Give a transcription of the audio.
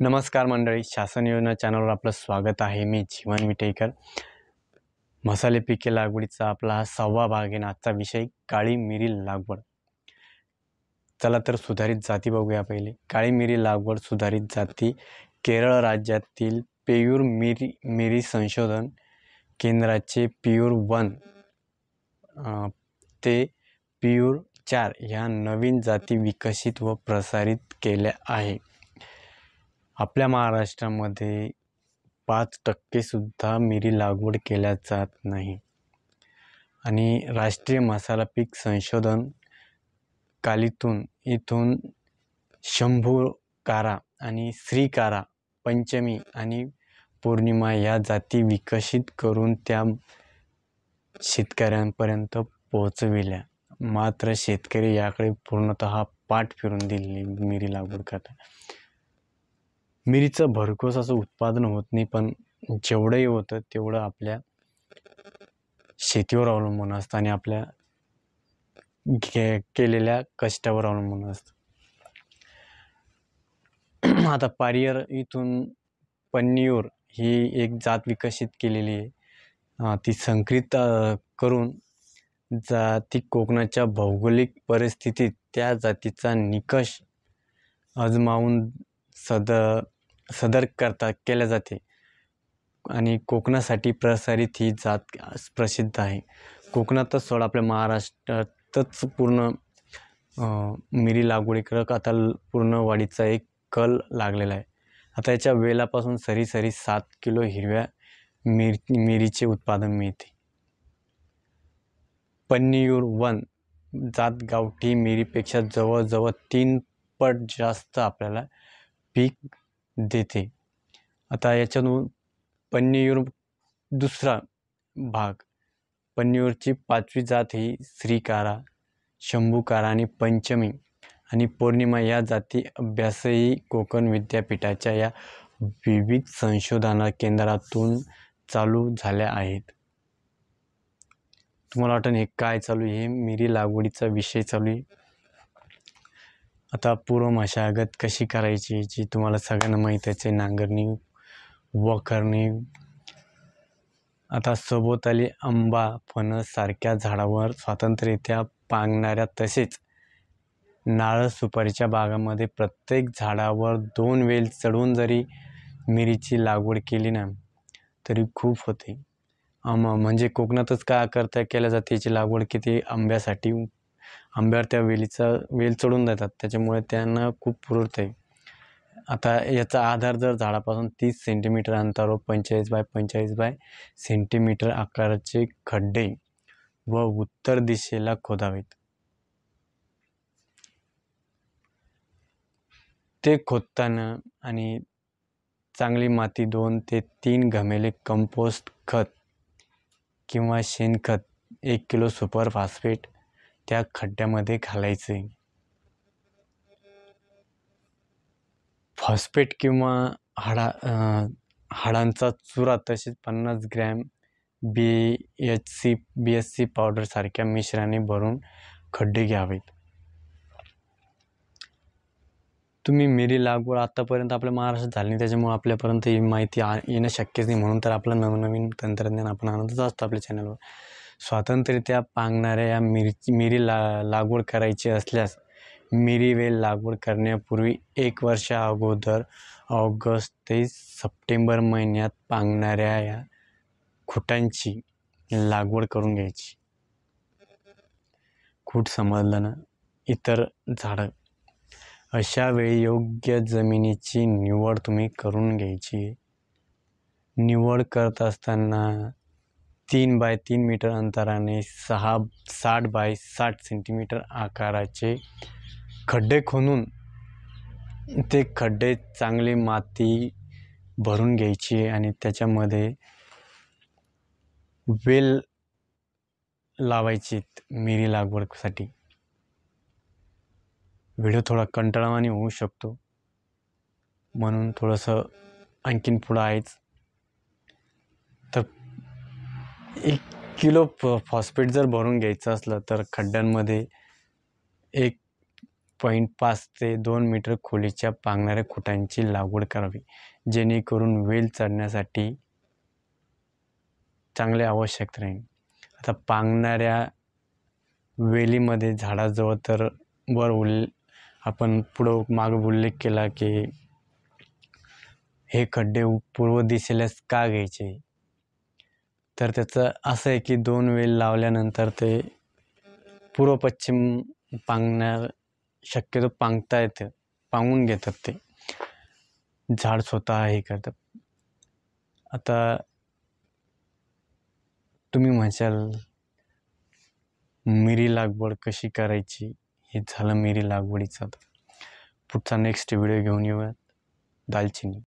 नमस्कार मंडळी शासन योजना चॅनलवर आपलं स्वागत आहे मी जीवन विटेकर मसाले पिके लागवडीचा आपला हा सहावा भाग आहे आजचा विषय काळी मिरी लागवड चला तर सुधारित जाती बघूया पहिले काळी मिरी लागवड सुधारित जाती केरळ राज्यातील पेयूर मिरी मिरी संशोधन केंद्राचे पियूर वन ते पियूर चार ह्या नवीन जाती विकसित व प्रसारित केल्या आहे आपल्या महाराष्ट्रामध्ये पाच टक्केसुद्धा मिरी लागवड केल्या जात नाही आणि राष्ट्रीय मसाला पीक संशोधन कालीतून इथून शंभू कारा आणि श्रीकारा पंचमी आणि पौर्णिमा या जाती विकसित करून त्या शेतकऱ्यांपर्यंत पोहोचविल्या मात्र शेतकरी याकडे पूर्णत पाठ फिरून दिली मिरी लागवड करता मिरीचं भरघोस असं उत्पादन होत नाही पण जेवढंही होतं तेवढं आपल्या शेतीवर अवलंबून असतं आणि आपल्या घे केलेल्या कष्टावर अवलंबून असतं आता पारियर इथून पन्नीयूर ही एक जात विकसित केलेली आहे ती संकरित करून जाती कोकणाच्या भौगोलिक परिस्थितीत त्या जातीचा निकष अजमावून सद सदर करता केल्या जाते आणि कोकणासाठी प्रसारित ही जात प्रसिद्ध आहे कोकणातच सोडा आपल्या महाराष्ट्रातच पूर्ण मिरी लागवडीकडं आता पूर्ण वाढीचा एक कल लागलेला आहे आता याच्या वेलापासून सरीसरी सात किलो हिरव्या मिर मिरीचे उत्पादन मिळते पन्नीयूर वन जात गावठी मिरीपेक्षा जवळजवळ तीन पट जास्त आपल्याला पीक देते आता याच्यातून पन्नीयूर दुसरा भाग पन्नीयूरची पाचवी जात ही श्रीकारा शंभूकारा आणि पंचमी आणि पौर्णिमा या जाती अभ्यासही कोकण विद्यापीठाच्या या विविध संशोधन केंद्रातून चालू झाल्या आहेत तुम्हाला वाटतं हे काय चालू हे मिरी लागवडीचा विषय चालू आहे आता पूर्व मशागत कशी करायची जी तुम्हाला सगळ्यांना माहीत आहे नांगरणी वखरणी करणे आता सभोवताली आंबा फणस सारख्या झाडावर स्वातंत्र्यरित्या पांगणाऱ्या तसेच नाळ सुपारीच्या बागामध्ये प्रत्येक झाडावर दोन वेल चढून जरी मिरीची लागवड केली ना तरी खूप होते आम म्हणजे कोकणातच का करता केल्या जाते याची लागवड किती आंब्यासाठी आंब्यावर त्या वेलीचा वेल चढून जातात त्याच्यामुळे त्यांना खूप पुरवते आता याचा आधार जर झाडापासून तीस सेंटीमीटर अंतरावर पंचेचाळीस बाय पंचेचाळीस बाय सेंटीमीटर आकाराचे खड्डे व उत्तर दिशेला खोदावेत ते खोदताना आणि चांगली माती दोन ते तीन घमेले कंपोस्ट खत किंवा शेणखत एक किलो सुपर फॉस्फेट त्या खड्ड्यामध्ये घालायचे फॉस्फेट किंवा हाडा हाडांचा चुरा तसेच पन्नास gram B H C B S C पावडरसारख्या मिश्राने भरून खड्डे घ्यावेत तुम्ही मिरी लागवड आत्तापर्यंत आपल्या महाराष्ट्रात झाली नाही त्याच्यामुळे आपल्यापर्यंत ही माहिती येणं शक्यच नाही म्हणून तर आपलं नवनवीन तंत्रज्ञान आपण आणतच असतो आपल्या चॅनलवर स्वातंत्र्यरित्या पांगणाऱ्या या मिरची मिरी ला लागवड करायची असल्यास मिरी मिरीवेल लागवड करण्यापूर्वी एक वर्षा अगोदर ऑगस्ट ते सप्टेंबर महिन्यात पांगणाऱ्या या खुटांची लागवड करून घ्यायची खूट समजलं ना इतर झाडं अशा वेळी योग्य जमिनीची निवड तुम्ही करून घ्यायची निवड करत असताना तीन बाय तीन मीटर अंतराने सहा साठ बाय साठ सेंटीमीटर आकाराचे खड्डे खोनून ते खड्डे चांगली माती भरून घ्यायची आणि त्याच्यामध्ये वेल लावायची मिरी लागवडसाठी व्हिडिओ थोडा कंटाळवाणी होऊ शकतो म्हणून थोडंसं आणखीन पुढं आहेच एक किलो फ फॉस्फेट जर भरून घ्यायचं असलं तर खड्ड्यांमध्ये एक पॉईंट पाच ते दोन मीटर खोलीच्या पांगणाऱ्या खुटांची लागवड करावी जेणेकरून वेल चढण्यासाठी चांगले आवश्यक राहील आता पांगणाऱ्या वेलीमध्ये झाडाजवळ तर वर उल्ले आपण पुढं मागं उल्लेख केला की हे खड्डे पूर्व दिशेलाच का घ्यायचे तर त्याचं असं आहे की दोन वेल लावल्यानंतर ते पूर्व पश्चिम पांगणार शक्यतो पांगता येतं पांगून घेतात ते झाड स्वतः हे करतात आता तुम्ही म्हणशाल मिरी लागवड कशी करायची हे झालं मिरी लागवडीचं पुढचा नेक्स्ट व्हिडिओ घेऊन येऊयात दालचिनी